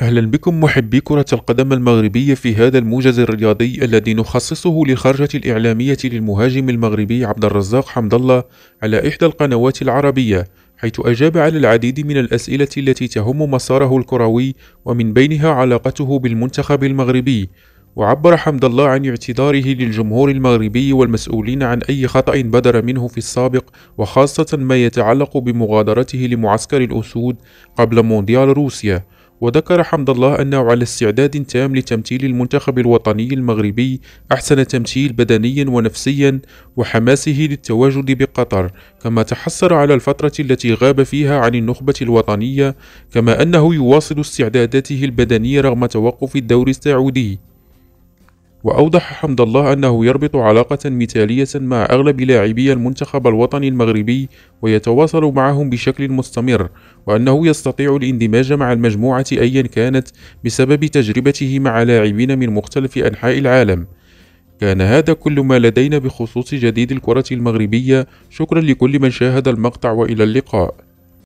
أهلا بكم محبي كرة القدم المغربية في هذا الموجز الرياضي الذي نخصصه للخرجة الإعلامية للمهاجم المغربي عبد الرزاق حمد الله على إحدى القنوات العربية حيث أجاب على العديد من الأسئلة التي تهم مساره الكروي ومن بينها علاقته بالمنتخب المغربي وعبر حمد الله عن اعتذاره للجمهور المغربي والمسؤولين عن أي خطأ بدر منه في السابق وخاصة ما يتعلق بمغادرته لمعسكر الأسود قبل مونديال روسيا وذكر حمد الله أنه على استعداد تام لتمثيل المنتخب الوطني المغربي أحسن تمثيل بدنيا ونفسيا وحماسه للتواجد بقطر كما تحسر على الفترة التي غاب فيها عن النخبة الوطنية كما أنه يواصل استعداداته البدنية رغم توقف الدور السعودي وأوضح حمد الله أنه يربط علاقة مثالية مع أغلب لاعبي المنتخب الوطني المغربي ويتواصل معهم بشكل مستمر وأنه يستطيع الاندماج مع المجموعة أيا كانت بسبب تجربته مع لاعبين من مختلف أنحاء العالم كان هذا كل ما لدينا بخصوص جديد الكرة المغربية شكرا لكل من شاهد المقطع وإلى اللقاء